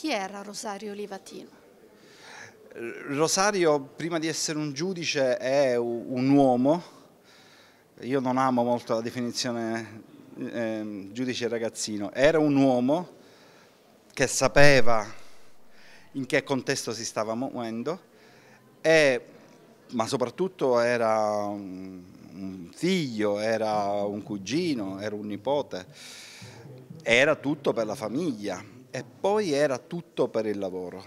Chi era Rosario Livatino? Eh, Rosario, prima di essere un giudice, è un uomo. Io non amo molto la definizione eh, giudice ragazzino. Era un uomo che sapeva in che contesto si stava muovendo, e, ma soprattutto era un figlio, era un cugino, era un nipote. Era tutto per la famiglia e poi era tutto per il lavoro.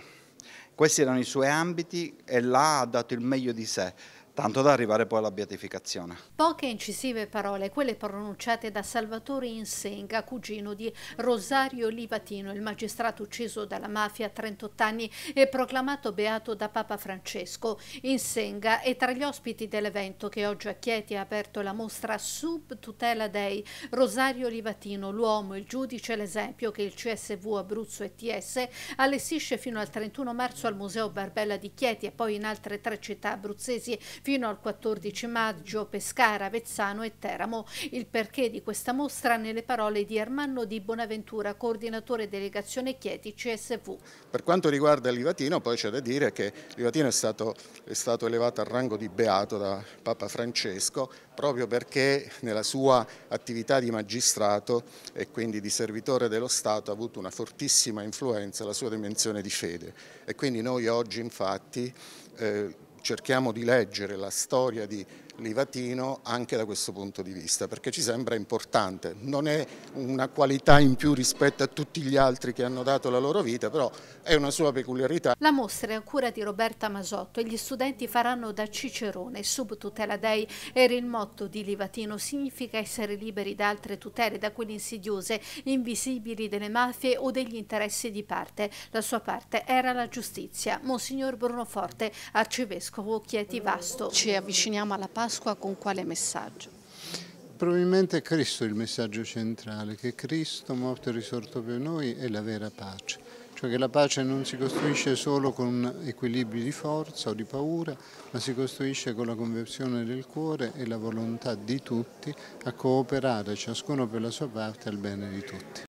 Questi erano i suoi ambiti e là ha dato il meglio di sé tanto da arrivare poi alla beatificazione. Poche incisive parole, quelle pronunciate da Salvatore Insenga, cugino di Rosario Livatino, il magistrato ucciso dalla mafia a 38 anni e proclamato beato da Papa Francesco. Insenga è tra gli ospiti dell'evento che oggi a Chieti ha aperto la mostra Sub Tutela Dei, Rosario Livatino, l'uomo, il giudice l'esempio che il CSV Abruzzo ETS allestisce fino al 31 marzo al Museo Barbella di Chieti e poi in altre tre città abruzzesi fino al 14 maggio Pescara, Vezzano e Teramo. Il perché di questa mostra nelle parole di Armando Di Bonaventura, coordinatore delegazione Chieti CSV. Per quanto riguarda l'Ivatino poi c'è da dire che l'Ivatino è stato, è stato elevato al rango di beato da Papa Francesco proprio perché nella sua attività di magistrato e quindi di servitore dello Stato ha avuto una fortissima influenza la sua dimensione di fede e quindi noi oggi infatti eh, cerchiamo di leggere la storia di Livatino anche da questo punto di vista, perché ci sembra importante. Non è una qualità in più rispetto a tutti gli altri che hanno dato la loro vita, però è una sua peculiarità. La mostra è a cura di Roberta Masotto e gli studenti faranno da Cicerone sub tutela dei. Era il motto di Livatino, significa essere liberi da altre tutele, da quelle insidiose, invisibili delle mafie o degli interessi di parte. La sua parte era la giustizia. Monsignor Bruno Forte, arcivescovo Chieti Vasto. Ci avviciniamo alla pace Pasqua con quale messaggio? Probabilmente è Cristo il messaggio centrale, che Cristo morto e risorto per noi è la vera pace. Cioè che la pace non si costruisce solo con equilibri di forza o di paura, ma si costruisce con la conversione del cuore e la volontà di tutti a cooperare ciascuno per la sua parte al bene di tutti.